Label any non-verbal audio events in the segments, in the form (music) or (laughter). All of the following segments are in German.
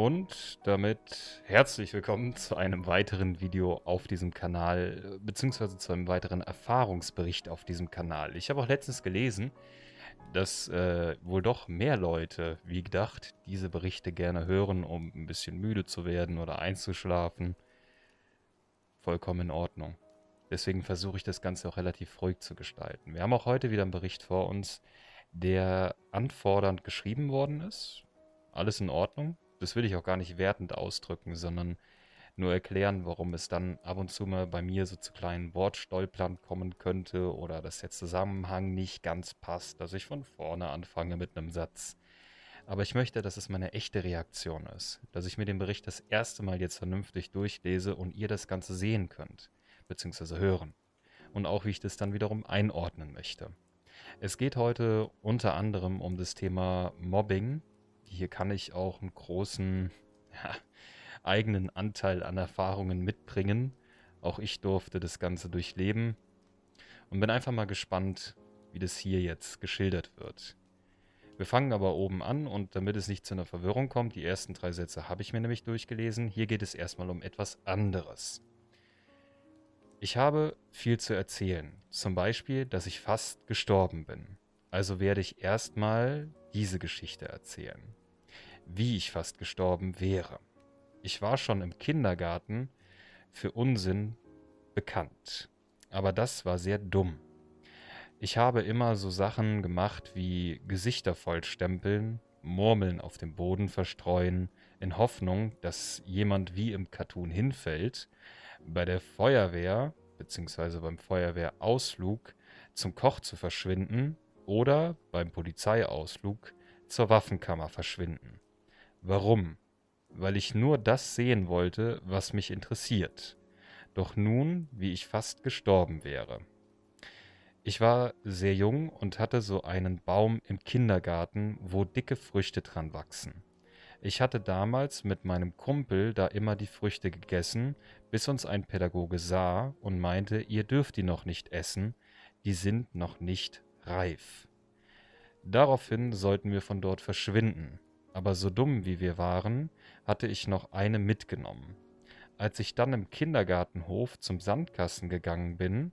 Und damit herzlich willkommen zu einem weiteren Video auf diesem Kanal, beziehungsweise zu einem weiteren Erfahrungsbericht auf diesem Kanal. Ich habe auch letztens gelesen, dass äh, wohl doch mehr Leute, wie gedacht, diese Berichte gerne hören, um ein bisschen müde zu werden oder einzuschlafen. Vollkommen in Ordnung. Deswegen versuche ich das Ganze auch relativ ruhig zu gestalten. Wir haben auch heute wieder einen Bericht vor uns, der anfordernd geschrieben worden ist. Alles in Ordnung das will ich auch gar nicht wertend ausdrücken, sondern nur erklären, warum es dann ab und zu mal bei mir so zu kleinen Wortstolpern kommen könnte oder dass der Zusammenhang nicht ganz passt, dass ich von vorne anfange mit einem Satz. Aber ich möchte, dass es meine echte Reaktion ist, dass ich mir den Bericht das erste Mal jetzt vernünftig durchlese und ihr das Ganze sehen könnt, beziehungsweise hören. Und auch, wie ich das dann wiederum einordnen möchte. Es geht heute unter anderem um das Thema Mobbing hier kann ich auch einen großen (laughs) ja, eigenen Anteil an Erfahrungen mitbringen. Auch ich durfte das Ganze durchleben und bin einfach mal gespannt, wie das hier jetzt geschildert wird. Wir fangen aber oben an und damit es nicht zu einer Verwirrung kommt, die ersten drei Sätze habe ich mir nämlich durchgelesen. Hier geht es erstmal um etwas anderes. Ich habe viel zu erzählen, zum Beispiel, dass ich fast gestorben bin. Also werde ich erstmal diese Geschichte erzählen wie ich fast gestorben wäre. Ich war schon im Kindergarten für Unsinn bekannt. Aber das war sehr dumm. Ich habe immer so Sachen gemacht wie Gesichter vollstempeln, Murmeln auf dem Boden verstreuen, in Hoffnung, dass jemand wie im Cartoon hinfällt, bei der Feuerwehr bzw. beim Feuerwehrausflug zum Koch zu verschwinden oder beim Polizeiausflug zur Waffenkammer verschwinden. Warum? Weil ich nur das sehen wollte, was mich interessiert. Doch nun, wie ich fast gestorben wäre. Ich war sehr jung und hatte so einen Baum im Kindergarten, wo dicke Früchte dran wachsen. Ich hatte damals mit meinem Kumpel da immer die Früchte gegessen, bis uns ein Pädagoge sah und meinte, ihr dürft die noch nicht essen, die sind noch nicht reif. Daraufhin sollten wir von dort verschwinden. Aber so dumm wie wir waren, hatte ich noch eine mitgenommen. Als ich dann im Kindergartenhof zum Sandkasten gegangen bin,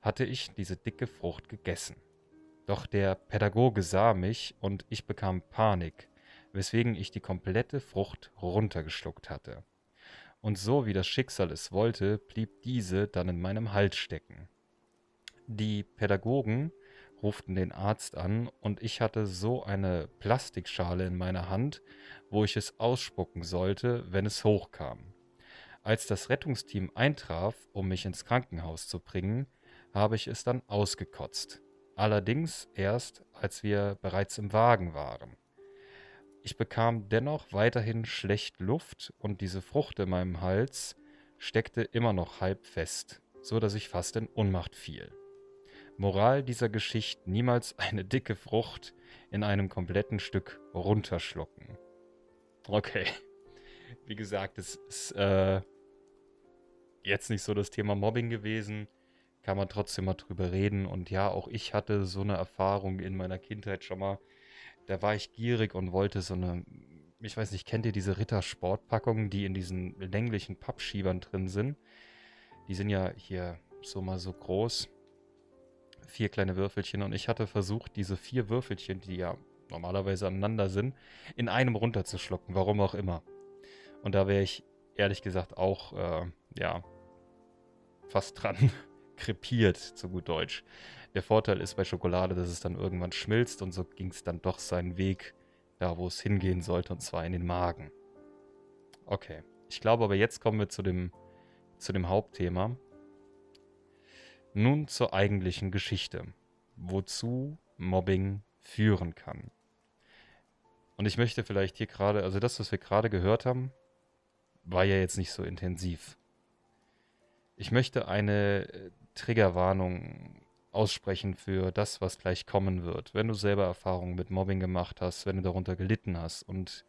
hatte ich diese dicke Frucht gegessen. Doch der Pädagoge sah mich und ich bekam Panik, weswegen ich die komplette Frucht runtergeschluckt hatte. Und so wie das Schicksal es wollte, blieb diese dann in meinem Hals stecken. Die Pädagogen ruften den Arzt an und ich hatte so eine Plastikschale in meiner Hand, wo ich es ausspucken sollte, wenn es hochkam. Als das Rettungsteam eintraf, um mich ins Krankenhaus zu bringen, habe ich es dann ausgekotzt. Allerdings erst, als wir bereits im Wagen waren. Ich bekam dennoch weiterhin schlecht Luft und diese Frucht in meinem Hals steckte immer noch halb fest, so dass ich fast in Ohnmacht fiel. Moral dieser Geschichte niemals eine dicke Frucht in einem kompletten Stück runterschlucken. Okay. Wie gesagt, es ist äh, jetzt nicht so das Thema Mobbing gewesen. Kann man trotzdem mal drüber reden. Und ja, auch ich hatte so eine Erfahrung in meiner Kindheit schon mal. Da war ich gierig und wollte so eine ich weiß nicht, kennt ihr diese Ritter-Sportpackungen, die in diesen länglichen Pappschiebern drin sind? Die sind ja hier so mal so groß vier kleine Würfelchen und ich hatte versucht, diese vier Würfelchen, die ja normalerweise aneinander sind, in einem runterzuschlucken, warum auch immer. Und da wäre ich ehrlich gesagt auch, äh, ja, fast dran (laughs) krepiert, zu gut Deutsch. Der Vorteil ist bei Schokolade, dass es dann irgendwann schmilzt und so ging es dann doch seinen Weg da, wo es hingehen sollte, und zwar in den Magen. Okay, ich glaube aber jetzt kommen wir zu dem, zu dem Hauptthema. Nun zur eigentlichen Geschichte, wozu Mobbing führen kann. Und ich möchte vielleicht hier gerade, also das, was wir gerade gehört haben, war ja jetzt nicht so intensiv. Ich möchte eine äh, Triggerwarnung aussprechen für das, was gleich kommen wird. Wenn du selber Erfahrungen mit Mobbing gemacht hast, wenn du darunter gelitten hast und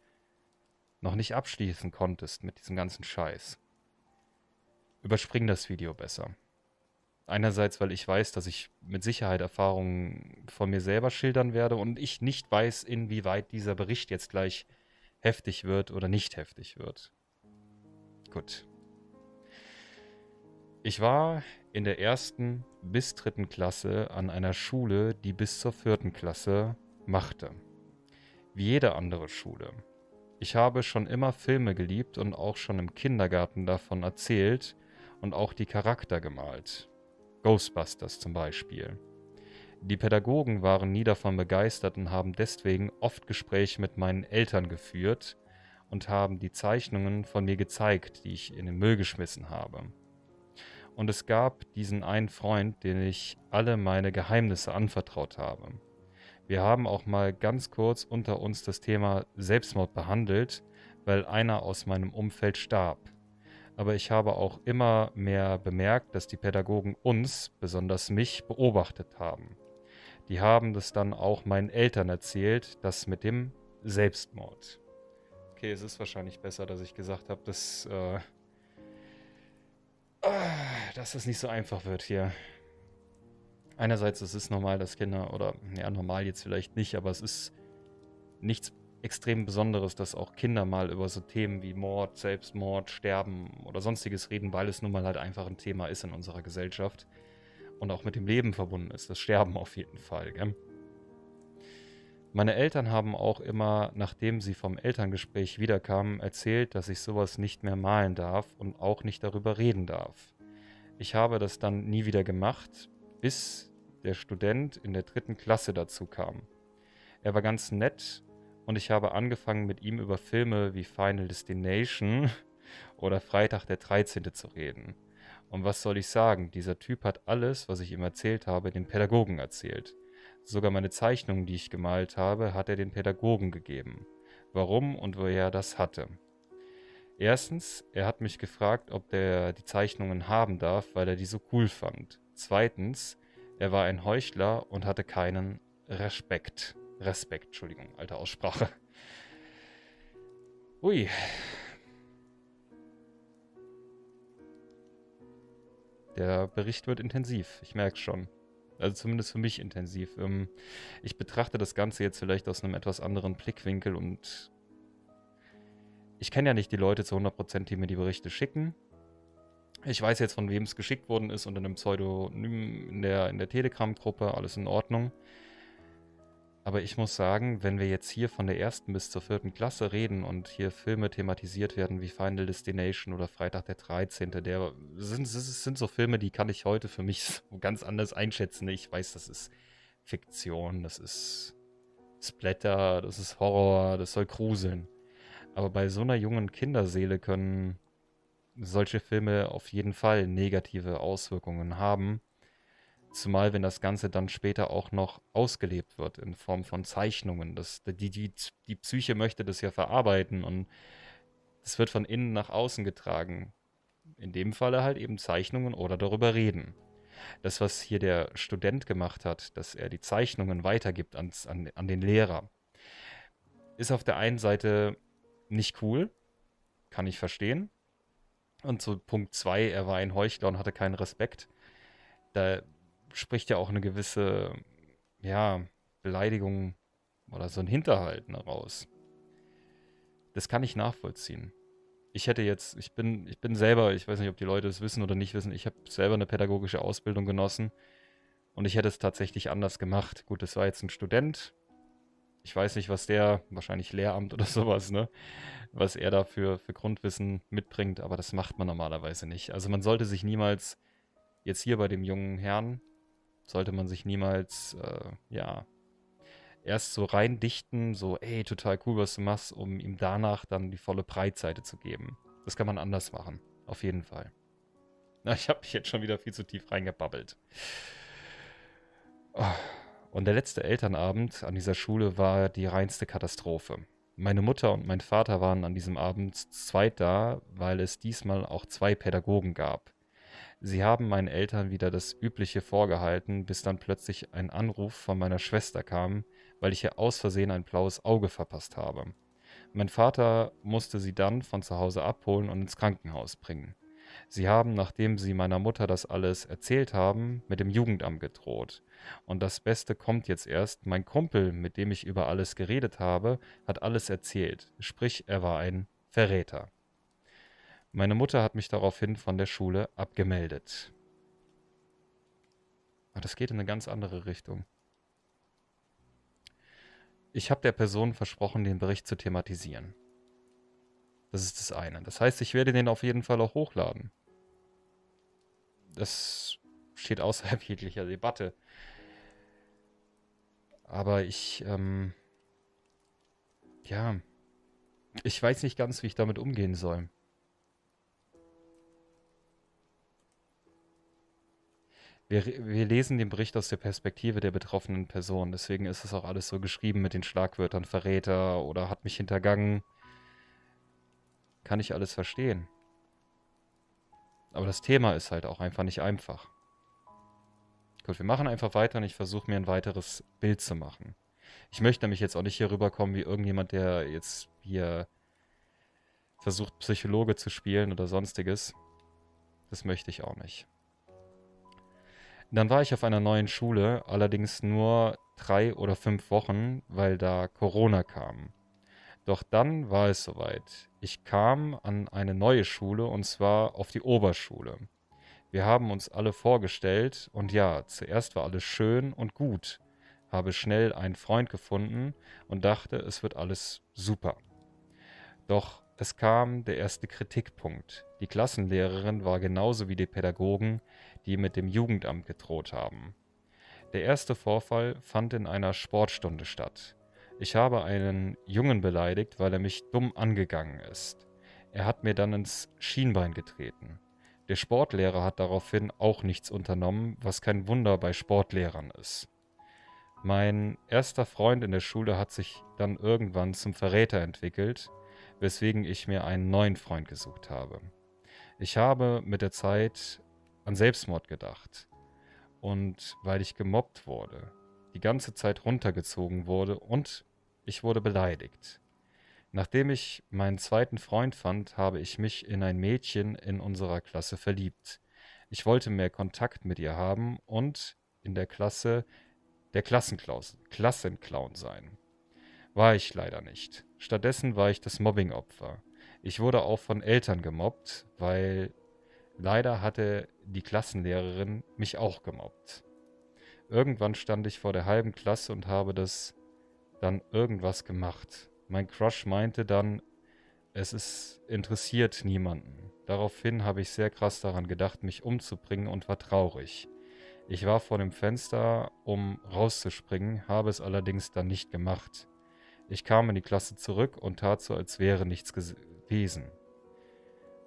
noch nicht abschließen konntest mit diesem ganzen Scheiß, überspring das Video besser. Einerseits, weil ich weiß, dass ich mit Sicherheit Erfahrungen von mir selber schildern werde und ich nicht weiß, inwieweit dieser Bericht jetzt gleich heftig wird oder nicht heftig wird. Gut. Ich war in der ersten bis dritten Klasse an einer Schule, die bis zur vierten Klasse machte. Wie jede andere Schule. Ich habe schon immer Filme geliebt und auch schon im Kindergarten davon erzählt und auch die Charakter gemalt. Ghostbusters zum Beispiel. Die Pädagogen waren nie davon begeistert und haben deswegen oft Gespräche mit meinen Eltern geführt und haben die Zeichnungen von mir gezeigt, die ich in den Müll geschmissen habe. Und es gab diesen einen Freund, den ich alle meine Geheimnisse anvertraut habe. Wir haben auch mal ganz kurz unter uns das Thema Selbstmord behandelt, weil einer aus meinem Umfeld starb aber ich habe auch immer mehr bemerkt, dass die Pädagogen uns, besonders mich, beobachtet haben. Die haben das dann auch meinen Eltern erzählt, das mit dem Selbstmord. Okay, es ist wahrscheinlich besser, dass ich gesagt habe, dass, äh, ah, dass das nicht so einfach wird hier. Einerseits es ist es normal, dass Kinder, oder ja, normal jetzt vielleicht nicht, aber es ist nichts extrem Besonderes, dass auch Kinder mal über so Themen wie Mord, Selbstmord, Sterben oder sonstiges reden, weil es nun mal halt einfach ein Thema ist in unserer Gesellschaft und auch mit dem Leben verbunden ist, das Sterben auf jeden Fall. Gell? Meine Eltern haben auch immer, nachdem sie vom Elterngespräch wiederkamen, erzählt, dass ich sowas nicht mehr malen darf und auch nicht darüber reden darf. Ich habe das dann nie wieder gemacht, bis der Student in der dritten Klasse dazu kam. Er war ganz nett und ich habe angefangen, mit ihm über Filme wie Final Destination (laughs) oder Freitag der 13. zu reden. Und was soll ich sagen, dieser Typ hat alles, was ich ihm erzählt habe, den Pädagogen erzählt. Sogar meine Zeichnungen, die ich gemalt habe, hat er den Pädagogen gegeben. Warum und woher er das hatte. Erstens, er hat mich gefragt, ob der die Zeichnungen haben darf, weil er die so cool fand. Zweitens, er war ein Heuchler und hatte keinen Respekt. Respekt, Entschuldigung, alte Aussprache. Ui. Der Bericht wird intensiv, ich merke schon. Also zumindest für mich intensiv. Ähm, ich betrachte das Ganze jetzt vielleicht aus einem etwas anderen Blickwinkel und ich kenne ja nicht die Leute zu 100%, die mir die Berichte schicken. Ich weiß jetzt, von wem es geschickt worden ist unter einem Pseudonym in der, in der Telegram-Gruppe, alles in Ordnung. Aber ich muss sagen, wenn wir jetzt hier von der ersten bis zur vierten Klasse reden und hier Filme thematisiert werden wie Final Destination oder Freitag der 13., der sind, sind so Filme, die kann ich heute für mich (laughs) so ganz anders einschätzen. Ich weiß, das ist Fiktion, das ist Splatter, das ist Horror, das soll gruseln. Aber bei so einer jungen Kinderseele können solche Filme auf jeden Fall negative Auswirkungen haben Zumal, wenn das Ganze dann später auch noch ausgelebt wird in Form von Zeichnungen. Das, die, die, die Psyche möchte das ja verarbeiten und es wird von innen nach außen getragen. In dem Falle halt eben Zeichnungen oder darüber reden. Das, was hier der Student gemacht hat, dass er die Zeichnungen weitergibt ans, an, an den Lehrer, ist auf der einen Seite nicht cool, kann ich verstehen. Und zu Punkt 2, er war ein Heuchler und hatte keinen Respekt. Da spricht ja auch eine gewisse, ja, Beleidigung oder so ein Hinterhalten raus. Das kann ich nachvollziehen. Ich hätte jetzt, ich bin, ich bin selber, ich weiß nicht, ob die Leute es wissen oder nicht wissen, ich habe selber eine pädagogische Ausbildung genossen und ich hätte es tatsächlich anders gemacht. Gut, das war jetzt ein Student. Ich weiß nicht, was der, wahrscheinlich Lehramt (laughs) oder sowas, ne? Was er da für, für Grundwissen mitbringt, aber das macht man normalerweise nicht. Also man sollte sich niemals jetzt hier bei dem jungen Herrn, sollte man sich niemals, äh, ja, erst so reindichten, so, ey, total cool, was du machst, um ihm danach dann die volle Breitseite zu geben. Das kann man anders machen. Auf jeden Fall. Na, ich habe mich jetzt schon wieder viel zu tief reingebabbelt. Oh. Und der letzte Elternabend an dieser Schule war die reinste Katastrophe. Meine Mutter und mein Vater waren an diesem Abend zweit da, weil es diesmal auch zwei Pädagogen gab. Sie haben meinen Eltern wieder das Übliche vorgehalten, bis dann plötzlich ein Anruf von meiner Schwester kam, weil ich ihr aus Versehen ein blaues Auge verpasst habe. Mein Vater musste sie dann von zu Hause abholen und ins Krankenhaus bringen. Sie haben, nachdem sie meiner Mutter das alles erzählt haben, mit dem Jugendamt gedroht. Und das Beste kommt jetzt erst, mein Kumpel, mit dem ich über alles geredet habe, hat alles erzählt, sprich er war ein Verräter. Meine Mutter hat mich daraufhin von der Schule abgemeldet. Aber ah, das geht in eine ganz andere Richtung. Ich habe der Person versprochen, den Bericht zu thematisieren. Das ist das eine. Das heißt, ich werde den auf jeden Fall auch hochladen. Das steht außerhalb (laughs) jeglicher Debatte. Aber ich, ähm, ja, ich weiß nicht ganz, wie ich damit umgehen soll. wir, wir lesen den Bericht aus der Perspektive der betroffenen Person. Deswegen ist es auch alles so geschrieben mit den Schlagwörtern Verräter oder hat mich hintergangen. Kann ich alles verstehen. Aber das Thema ist halt auch einfach nicht einfach. Gut, wir machen einfach weiter und ich versuche mir ein weiteres Bild zu machen. Ich möchte nämlich jetzt auch nicht hier rüberkommen wie irgendjemand, der jetzt hier versucht, Psychologe zu spielen oder sonstiges. Das möchte ich auch nicht. Dann war ich auf einer neuen Schule, allerdings nur drei oder fünf Wochen, weil da Corona kam. Doch dann war es soweit. Ich kam an eine neue Schule und zwar auf die Oberschule. Wir haben uns alle vorgestellt und ja, zuerst war alles schön und gut. Habe schnell einen Freund gefunden und dachte, es wird alles super. Doch es kam der erste Kritikpunkt. Die Klassenlehrerin war genauso wie die Pädagogen die mit dem Jugendamt gedroht haben. Der erste Vorfall fand in einer Sportstunde statt. Ich habe einen Jungen beleidigt, weil er mich dumm angegangen ist. Er hat mir dann ins Schienbein getreten. Der Sportlehrer hat daraufhin auch nichts unternommen, was kein Wunder bei Sportlehrern ist. Mein erster Freund in der Schule hat sich dann irgendwann zum Verräter entwickelt, weswegen ich mir einen neuen Freund gesucht habe. Ich habe mit der Zeit an Selbstmord gedacht. Und weil ich gemobbt wurde, die ganze Zeit runtergezogen wurde und ich wurde beleidigt. Nachdem ich meinen zweiten Freund fand, habe ich mich in ein Mädchen in unserer Klasse verliebt. Ich wollte mehr Kontakt mit ihr haben und in der Klasse der Klassenclown sein. War ich leider nicht. Stattdessen war ich das Mobbing-Opfer. Ich wurde auch von Eltern gemobbt, weil leider hatte die Klassenlehrerin mich auch gemobbt. Irgendwann stand ich vor der halben Klasse und habe das dann irgendwas gemacht. Mein Crush meinte dann, es ist interessiert niemanden. Daraufhin habe ich sehr krass daran gedacht, mich umzubringen und war traurig. Ich war vor dem Fenster, um rauszuspringen, habe es allerdings dann nicht gemacht. Ich kam in die Klasse zurück und tat so, als wäre nichts gewesen.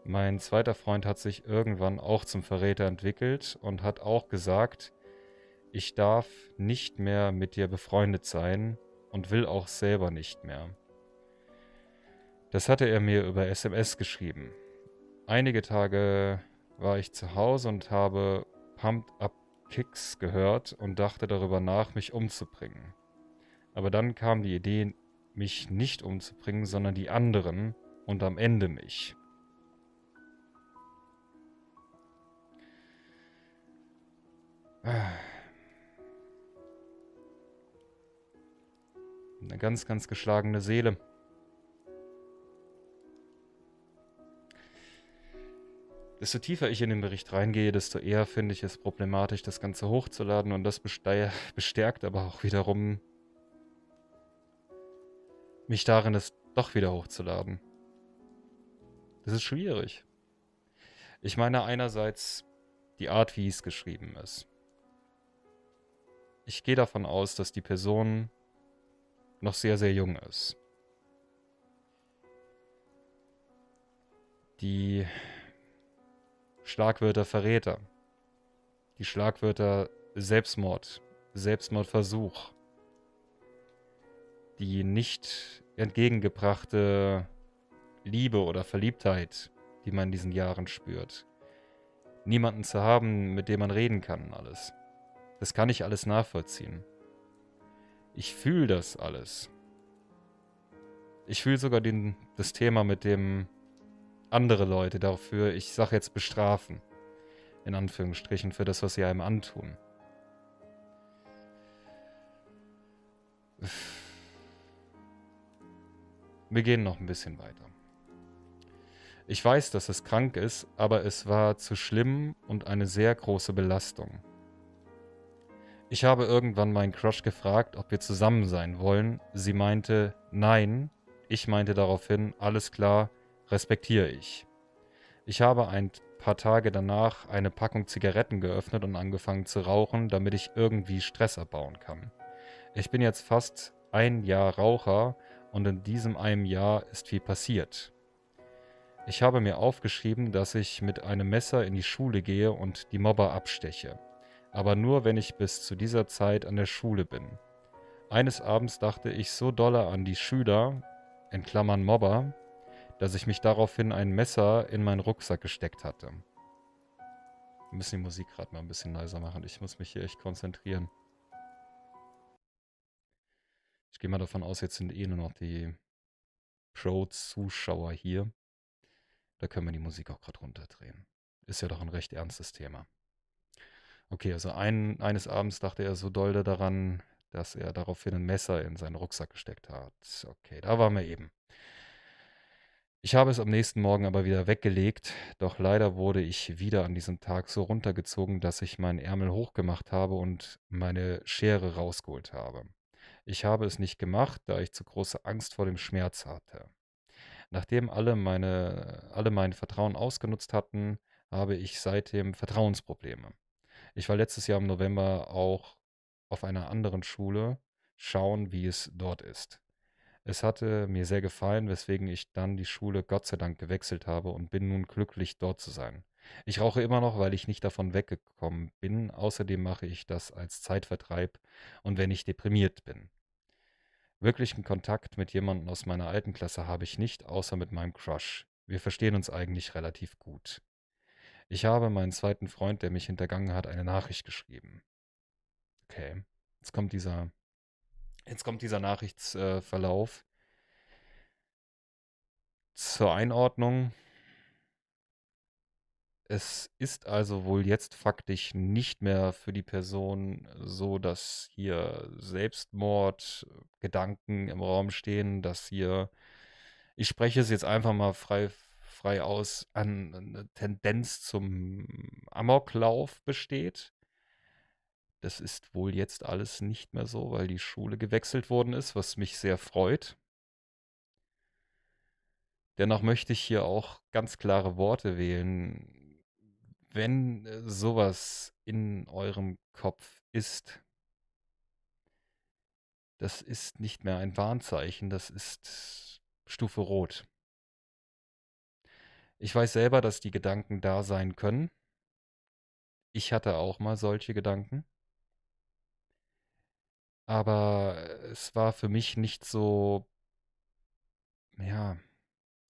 Mein zweiter Freund hat sich irgendwann auch zum Verräter entwickelt und hat auch gesagt, ich darf nicht mehr mit dir befreundet sein und will auch selber nicht mehr. Das hatte er mir über SMS geschrieben. Einige Tage war ich zu Hause und habe Pumped Up Kicks gehört und dachte darüber nach, mich umzubringen. Aber dann kam die Idee, mich nicht umzubringen, sondern die anderen und am Ende mich. (sighs) Eine ganz, ganz geschlagene Seele. Desto tiefer ich in den Bericht reingehe, desto eher finde ich es problematisch, das Ganze hochzuladen und das bestärkt aber auch wiederum mich darin, es doch wieder hochzuladen. Das ist schwierig. Ich meine einerseits die Art, wie es geschrieben ist. Ich gehe davon aus, dass die Person noch sehr, sehr jung ist. Die Schlagwörter Verräter. Die Schlagwörter Selbstmord, Selbstmordversuch. Die nicht entgegengebrachte Liebe oder Verliebtheit, die man in diesen Jahren spürt. Niemanden zu haben, mit dem man reden kann, alles. Das kann ich alles nachvollziehen. Ich fühle das alles. Ich fühle sogar den, das Thema mit dem andere Leute dafür, ich sage jetzt bestrafen. In Anführungsstrichen, für das, was sie einem antun. Wir gehen noch ein bisschen weiter. Ich weiß, dass es krank ist, aber es war zu schlimm und eine sehr große Belastung. Ich habe irgendwann meinen Crush gefragt, ob wir zusammen sein wollen. Sie meinte nein. Ich meinte daraufhin, alles klar, respektiere ich. Ich habe ein paar Tage danach eine Packung Zigaretten geöffnet und angefangen zu rauchen, damit ich irgendwie Stress abbauen kann. Ich bin jetzt fast ein Jahr Raucher und in diesem einem Jahr ist viel passiert. Ich habe mir aufgeschrieben, dass ich mit einem Messer in die Schule gehe und die Mobber absteche aber nur, wenn ich bis zu dieser Zeit an der Schule bin. Eines Abends dachte ich so dolle an die Schüler, in Klammern Mobber, dass ich mich daraufhin ein Messer in meinen Rucksack gesteckt hatte. Wir müssen die Musik gerade mal ein bisschen leiser machen. Ich muss mich hier echt konzentrieren. Ich gehe mal davon aus, jetzt sind eh nur noch die Pro-Zuschauer hier. Da können wir die Musik auch gerade runterdrehen. Ist ja doch ein recht ernstes Thema. Okay, also ein, eines Abends dachte er so dolde daran, dass er daraufhin ein Messer in seinen Rucksack gesteckt hat. Okay, da waren wir eben. Ich habe es am nächsten Morgen aber wieder weggelegt, doch leider wurde ich wieder an diesem Tag so runtergezogen, dass ich meinen Ärmel hochgemacht habe und meine Schere rausgeholt habe. Ich habe es nicht gemacht, da ich zu große Angst vor dem Schmerz hatte. Nachdem alle meine alle mein Vertrauen ausgenutzt hatten, habe ich seitdem Vertrauensprobleme. Ich war letztes Jahr im November auch auf einer anderen Schule, schauen, wie es dort ist. Es hatte mir sehr gefallen, weswegen ich dann die Schule Gott sei Dank gewechselt habe und bin nun glücklich, dort zu sein. Ich rauche immer noch, weil ich nicht davon weggekommen bin. Außerdem mache ich das als Zeitvertreib und wenn ich deprimiert bin. Wirklichen Kontakt mit jemandem aus meiner alten Klasse habe ich nicht, außer mit meinem Crush. Wir verstehen uns eigentlich relativ gut. Ich habe meinen zweiten Freund, der mich hintergangen hat, eine Nachricht geschrieben. Okay, jetzt kommt dieser, jetzt kommt dieser Nachrichtsverlauf. Zur Einordnung. Es ist also wohl jetzt faktisch nicht mehr für die Person so, dass hier Selbstmordgedanken im Raum stehen, dass hier, ich spreche es jetzt einfach mal frei frei aus, an eine Tendenz zum Amoklauf besteht. Das ist wohl jetzt alles nicht mehr so, weil die Schule gewechselt worden ist, was mich sehr freut. Dennoch möchte ich hier auch ganz klare Worte wählen. Wenn äh, sowas in eurem Kopf ist, das ist nicht mehr ein Warnzeichen, das ist Stufe Rot. Ich weiß selber, dass die Gedanken da sein können. Ich hatte auch mal solche Gedanken. Aber äh, es war für mich nicht so, ja,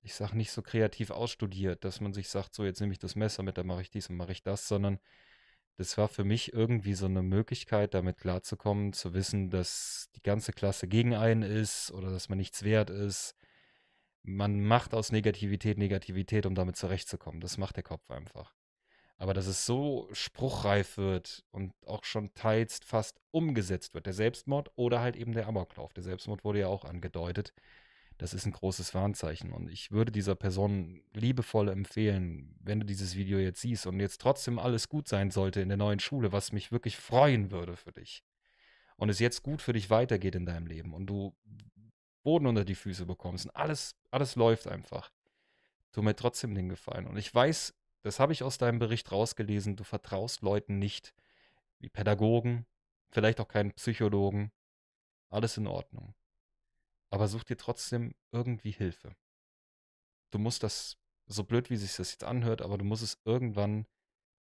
ich sag nicht so kreativ ausstudiert, dass man sich sagt, so jetzt nehme ich das Messer mit, dann mache ich dies und mache ich das, sondern das war für mich irgendwie so eine Möglichkeit, damit klarzukommen, zu wissen, dass die ganze Klasse gegen einen ist oder dass man nichts wert ist man macht aus Negativität Negativität, um damit zurechtzukommen. Das macht der Kopf einfach. Aber dass es so spruchreif wird und auch schon teils fast umgesetzt wird, der Selbstmord oder halt eben der Amoklauf. Der Selbstmord wurde ja auch angedeutet. Das ist ein großes Warnzeichen. Und ich würde dieser Person liebevoll empfehlen, wenn du dieses Video jetzt siehst und jetzt trotzdem alles gut sein sollte in der neuen Schule, was mich wirklich freuen würde für dich. Und es jetzt gut für dich weitergeht in deinem Leben und du Boden unter die Füße bekommst und alles, alles läuft einfach. Tu mir trotzdem den Gefallen. Und ich weiß, das habe ich aus deinem Bericht rausgelesen, du vertraust Leuten nicht, wie Pädagogen, vielleicht auch keinen Psychologen. Alles in Ordnung. Aber such dir trotzdem irgendwie Hilfe. Du musst das, so blöd wie sich das jetzt anhört, aber du musst es irgendwann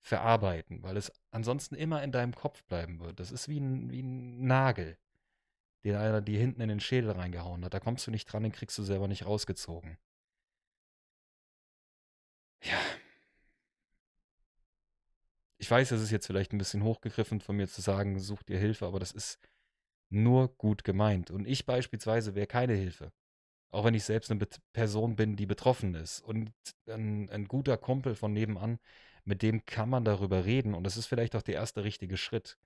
verarbeiten, weil es ansonsten immer in deinem Kopf bleiben wird. Das ist wie ein, wie ein Nagel den einer dir hinten in den Schädel reingehauen hat. Da kommst du nicht dran, den kriegst du selber nicht rausgezogen. Ja. Ich weiß, es ist jetzt vielleicht ein bisschen hochgegriffen von mir zu sagen, such dir Hilfe, aber das ist nur gut gemeint. Und ich beispielsweise wäre keine Hilfe. Auch wenn ich selbst eine Person bin, die betroffen ist. Und ein, ein guter Kumpel von nebenan, mit dem kann man darüber reden. Und das ist vielleicht auch der erste richtige Schritt.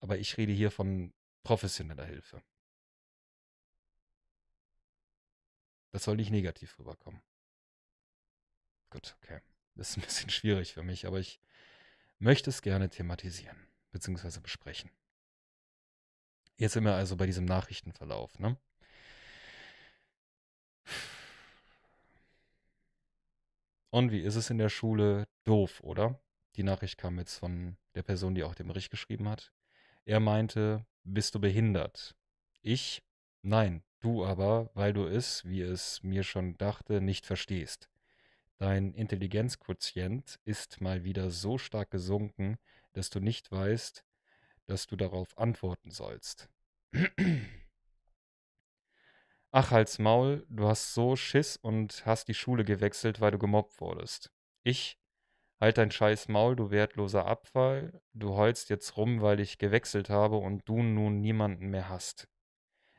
Aber ich rede hier von professioneller Hilfe. Das soll nicht negativ rüberkommen. Gut, okay. Das ist ein bisschen (laughs) schwierig für mich, aber ich möchte es gerne thematisieren bzw. besprechen. Jetzt sind wir also bei diesem Nachrichtenverlauf, ne? Und wie ist es in der Schule? Doof, oder? Die Nachricht kam jetzt von der Person, die auch den Bericht geschrieben hat. Er meinte, bist du behindert? Ich? Nein, du aber, weil du es, wie es mir schon dachte, nicht verstehst. Dein Intelligenzquotient ist mal wieder so stark gesunken, dass du nicht weißt, dass du darauf antworten sollst. (clears throat) Ach, halt's Maul, du hast so Schiss und hast die Schule gewechselt, weil du gemobbt wurdest. Ich? Halt dein scheiß Maul, du wertloser Abfall. Du heulst jetzt rum, weil ich gewechselt habe und du nun niemanden mehr hast.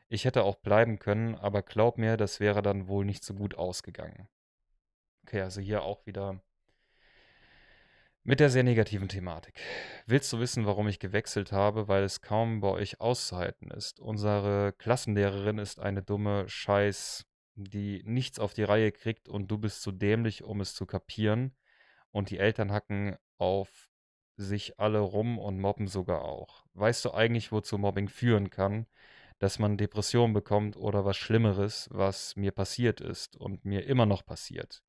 Ich hätte auch bleiben können, aber glaub mir, das wäre dann wohl nicht so gut ausgegangen. Okay, also hier auch wieder mit der sehr negativen Thematik. Willst du wissen, warum ich gewechselt habe, weil es kaum bei euch auszuhalten ist? Unsere Klassenlehrerin ist eine dumme Scheiß, die nichts auf die Reihe kriegt und du bist zu dämlich, um es zu kapieren und die Eltern hacken auf sich alle rum und mobben sogar auch. Weißt du eigentlich, wozu Mobbing führen kann? Dass man Depressionen bekommt oder was Schlimmeres, was mir passiert ist und mir immer noch passiert.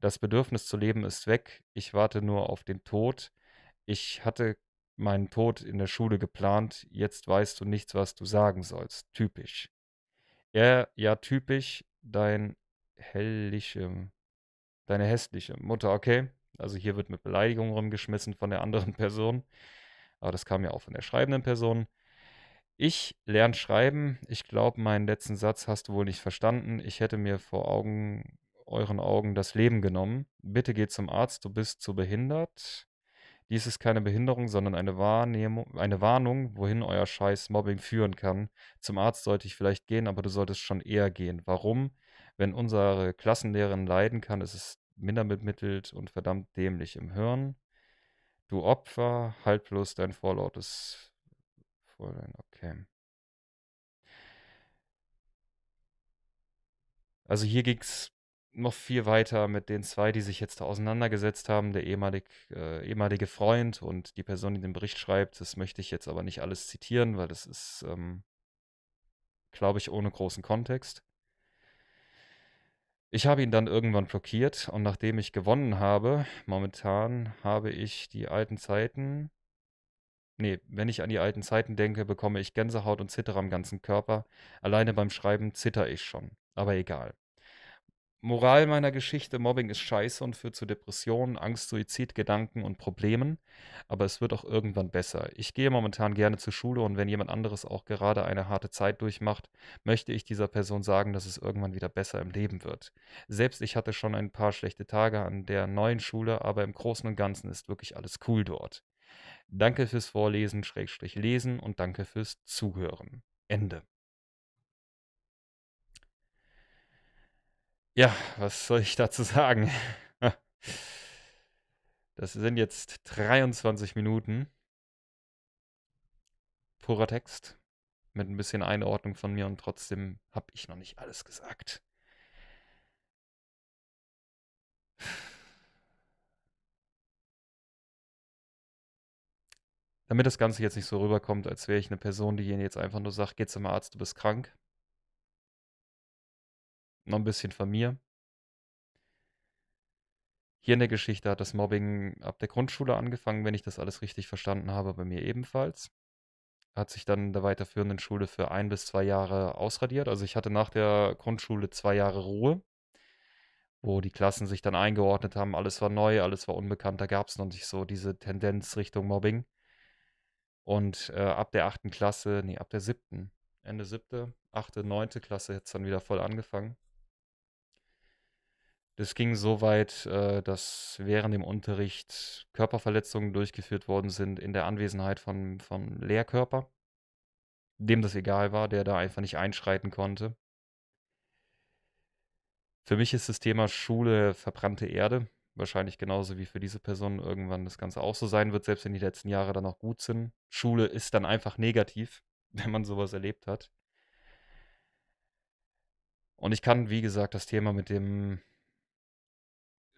Das Bedürfnis zu leben ist weg. Ich warte nur auf den Tod. Ich hatte meinen Tod in der Schule geplant. Jetzt weißt du nichts, was du sagen sollst. Typisch. Ja, ja, typisch. Dein hellische, deine hässliche Mutter, okay? Also hier wird mit Beleidigungen rumgeschmissen von der anderen (laughs) Person. Aber das kam ja auch von der schreibenden Person. Ich lerne schreiben. Ich glaube, meinen letzten Satz hast du wohl nicht verstanden. Ich hätte mir vor Augen, euren Augen das Leben genommen. Bitte geh zum Arzt, du bist zu behindert. Dies ist keine Behinderung, sondern eine, Wahrnehmung, eine Warnung, wohin euer scheiß Mobbing führen kann. Zum Arzt sollte ich vielleicht gehen, aber du solltest schon eher gehen. Warum? Wenn unsere Klassenlehrerin leiden kann, ist es minder bemittelt und verdammt dämlich im Hirn. Du Opfer, halt bloß dein vorlautes Fräulein, okay. Also hier ging es noch viel weiter mit den zwei, die sich jetzt da auseinandergesetzt haben, der ehemalig, äh, ehemalige Freund und die Person, die den Bericht schreibt. Das möchte ich jetzt aber nicht alles zitieren, weil das ist, ähm, glaube ich, ohne großen Kontext. Ich habe ihn dann irgendwann blockiert und nachdem ich gewonnen habe, momentan habe ich die alten Zeiten. Nee, wenn ich an die alten Zeiten denke, bekomme ich Gänsehaut und zittere am ganzen Körper. Alleine beim Schreiben zitter ich schon. Aber egal. Moral meiner Geschichte, Mobbing ist scheiße und führt zu Depressionen, Angst, Suizid, Gedanken und Problemen, aber es wird auch irgendwann besser. Ich gehe momentan gerne zur Schule und wenn jemand anderes auch gerade eine harte Zeit durchmacht, möchte ich dieser Person sagen, dass es irgendwann wieder besser im Leben wird. Selbst ich hatte schon ein paar schlechte Tage an der neuen Schule, aber im Großen und Ganzen ist wirklich alles cool dort. Danke fürs Vorlesen, Schrägstrich lesen und danke fürs Zuhören. Ende. Ja, was soll ich dazu sagen? (laughs) Das sind jetzt 23 Minuten. Purer Text. Mit ein bisschen Einordnung von mir und trotzdem habe ich noch nicht alles gesagt. Damit das Ganze jetzt nicht so rüberkommt, als wäre ich eine Person, die jetzt einfach nur sagt, geh zum Arzt, du bist krank. Noch ein bisschen von mir. Hier in der Geschichte hat das Mobbing ab der Grundschule angefangen, wenn ich das alles richtig verstanden habe, bei mir ebenfalls. Hat sich dann in der weiterführenden Schule für ein bis zwei Jahre ausradiert. Also ich hatte nach der Grundschule zwei Jahre Ruhe, wo die Klassen sich dann eingeordnet haben. Alles war neu, alles war unbekannt. Da gab es noch nicht so diese Tendenz Richtung Mobbing. Und äh, ab der achten Klasse, nee, ab der siebten, Ende siebte, achte, neunte Klasse hat es dann wieder voll angefangen. Das ging so weit, äh, dass während dem Unterricht Körperverletzungen durchgeführt worden sind in der Anwesenheit von, vom Lehrkörper, dem das egal war, der da einfach nicht einschreiten konnte. Für mich ist das Thema Schule verbrannte Erde. Wahrscheinlich genauso wie für diese Person irgendwann das Ganze auch so sein wird, selbst wenn die letzten Jahre dann auch gut sind. Schule ist dann einfach negativ, (laughs) wenn man sowas erlebt hat. Und ich kann, wie gesagt, das Thema mit dem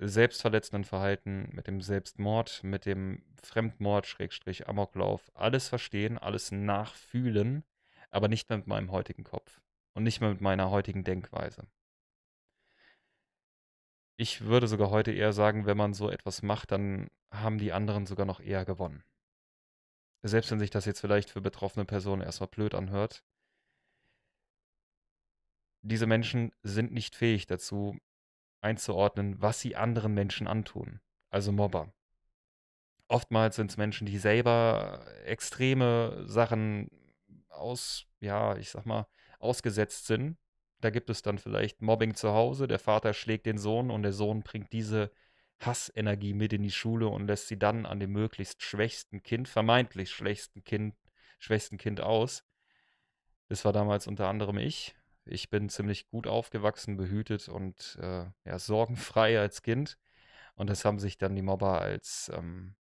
selbstverletzenden Verhalten, mit dem Selbstmord, mit dem Fremdmord, Schrägstrich, Amoklauf, alles verstehen, alles nachfühlen, aber nicht mehr mit meinem heutigen Kopf und nicht mehr mit meiner heutigen Denkweise. Ich würde sogar heute eher sagen, wenn man so etwas macht, dann haben die anderen sogar noch eher gewonnen. Selbst wenn sich das jetzt vielleicht für betroffene Personen erstmal blöd anhört, diese Menschen sind nicht fähig dazu, einzuordnen, was sie anderen Menschen antun, also Mobber. Oftmals sind es Menschen, die selber extreme Sachen aus, ja, ich sag mal, ausgesetzt sind. Da gibt es dann vielleicht Mobbing zu Hause, der Vater schlägt den Sohn und der Sohn bringt diese Hassenergie mit in die Schule und lässt sie dann an dem möglichst schwächsten Kind, vermeintlich schwächsten Kind, schwächsten Kind aus. Das war damals unter anderem ich. Ich bin ziemlich gut aufgewachsen, behütet und äh, ja, sorgenfrei als Kind. Und das haben sich dann die Mobber als ähm,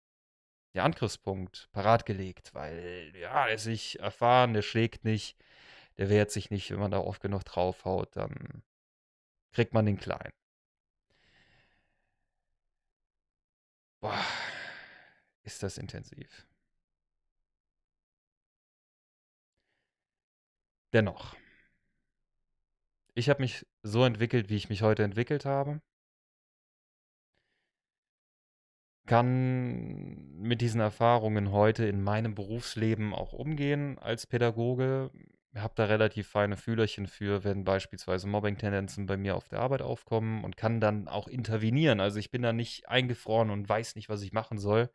ja, Angriffspunkt parat gelegt, weil ja, der ist nicht erfahren, der schlägt nicht, der wehrt sich nicht, wenn man da oft genug draufhaut, dann kriegt man den Kleinen. Boah, ist das intensiv. Dennoch ich habe mich so entwickelt, wie ich mich heute entwickelt habe. Kann mit diesen Erfahrungen heute in meinem Berufsleben auch umgehen als Pädagoge. Habe da relativ feine Fühlerchen für, wenn beispielsweise Mobbing-Tendenzen bei mir auf der Arbeit aufkommen und kann dann auch intervenieren. Also ich bin da nicht eingefroren und weiß nicht, was ich machen soll,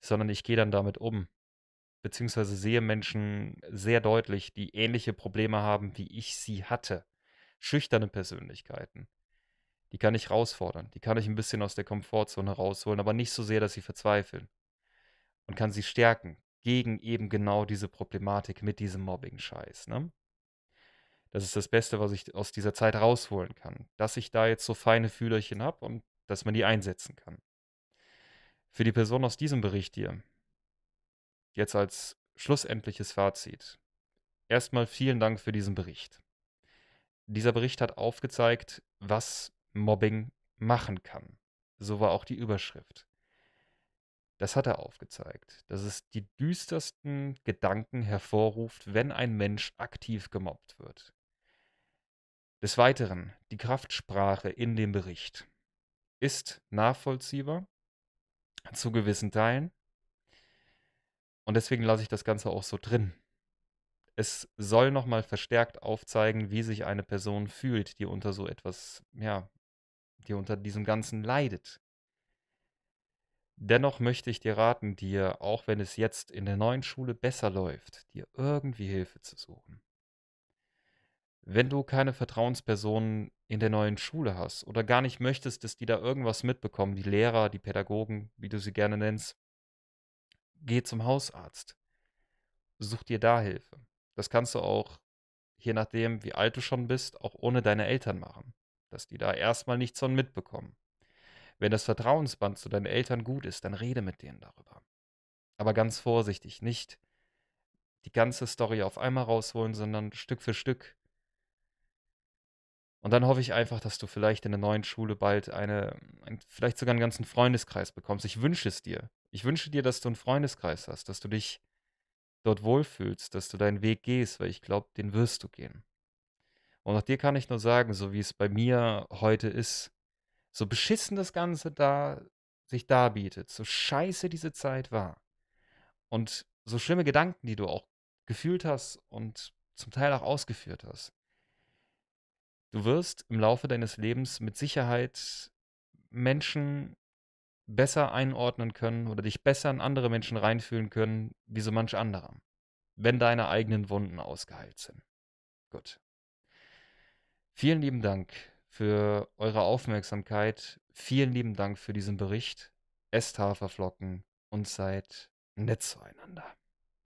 sondern ich gehe dann damit um beziehungsweise sehe Menschen sehr deutlich, die ähnliche Probleme haben, wie ich sie hatte schüchterne Persönlichkeiten. Die kann ich herausfordern, die kann ich ein bisschen aus der Komfortzone rausholen, aber nicht so sehr, dass sie verzweifeln. Und kann sie stärken gegen eben genau diese Problematik mit diesem Mobbing-Scheiß. Ne? Das ist das Beste, was ich aus dieser Zeit rausholen kann, dass ich da jetzt so feine Fühlerchen habe und dass man die einsetzen kann. Für die Person aus diesem Bericht hier, jetzt als schlussendliches Fazit, erstmal vielen Dank für diesen Bericht. Dieser Bericht hat aufgezeigt, was Mobbing machen kann. So war auch die Überschrift. Das hat er aufgezeigt, dass es die düstersten Gedanken hervorruft, wenn ein Mensch aktiv gemobbt wird. Des Weiteren, die Kraftsprache in dem Bericht ist nachvollziehbar, zu gewissen Teilen. Und deswegen lasse ich das Ganze auch so drin es soll nochmal verstärkt aufzeigen, wie sich eine Person fühlt, die unter so etwas, ja, die unter diesem Ganzen leidet. Dennoch möchte ich dir raten, dir, auch wenn es jetzt in der neuen Schule besser läuft, dir irgendwie Hilfe zu suchen. Wenn du keine Vertrauenspersonen in der neuen Schule hast oder gar nicht möchtest, dass die da irgendwas mitbekommen, die Lehrer, die Pädagogen, wie du sie gerne nennst, geh zum Hausarzt. Such dir da Hilfe. Das kannst du auch, je nachdem, wie alt du schon bist, auch ohne deine Eltern machen. Dass die da erstmal nichts von mitbekommen. Wenn das Vertrauensband zu deinen Eltern gut ist, dann rede mit denen darüber. Aber ganz vorsichtig, nicht die ganze Story auf einmal rausholen, sondern Stück für Stück. Und dann hoffe ich einfach, dass du vielleicht in der neuen Schule bald eine, vielleicht sogar einen ganzen Freundeskreis bekommst. Ich wünsche es dir. Ich wünsche dir, dass du einen Freundeskreis hast, dass du dich dort wohlfühlst, dass du deinen Weg gehst, weil ich glaube, den wirst du gehen. Und nach dir kann ich nur sagen, so wie es bei mir heute ist, so beschissen das Ganze da sich darbietet, so scheiße diese Zeit war und so schlimme Gedanken, die du auch gefühlt hast und zum Teil auch ausgeführt hast. Du wirst im Laufe deines Lebens mit Sicherheit Menschen besser einordnen können oder dich besser in andere Menschen reinfühlen können, wie so manch anderer, wenn deine eigenen Wunden ausgeheilt sind. Gut. Vielen lieben Dank für eure Aufmerksamkeit. Vielen lieben Dank für diesen Bericht. Esst Haferflocken und seid nett zueinander.